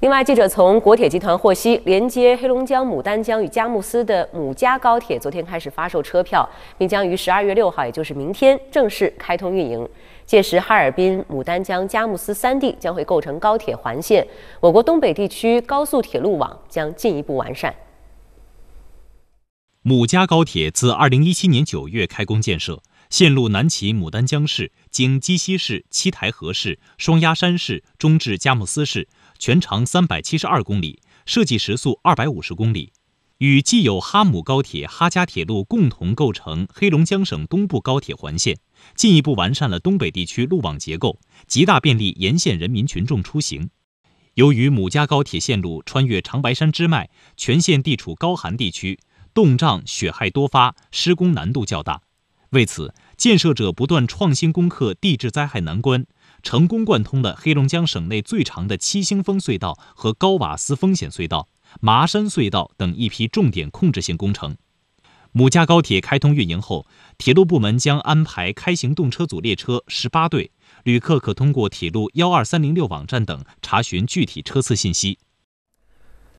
另外，记者从国铁集团获悉，连接黑龙江牡丹江与佳木斯的牡家高铁昨天开始发售车票，并将于十二月六号，也就是明天正式开通运营。届时，哈尔滨、牡丹江、佳木斯三地将会构成高铁环线，我国东北地区高速铁路网将进一步完善。牡家高铁自二零一七年九月开工建设，线路南起牡丹江市，经鸡西市、七台河市、双鸭山市，终至佳木斯市。全长三百七十二公里，设计时速二百五十公里，与既有哈牡高铁、哈加铁路共同构成黑龙江省东部高铁环线，进一步完善了东北地区路网结构，极大便利沿线人民群众出行。由于母家高铁线路穿越长白山支脉，全线地处高寒地区，冻胀、雪害多发，施工难度较大。为此，建设者不断创新，攻克地质灾害难关。成功贯通了黑龙江省内最长的七星峰隧道和高瓦斯风险隧道、麻山隧道等一批重点控制性工程。牡家高铁开通运营后，铁路部门将安排开行动车组列车十八对，旅客可通过铁路幺二三零六网站等查询具体车次信息。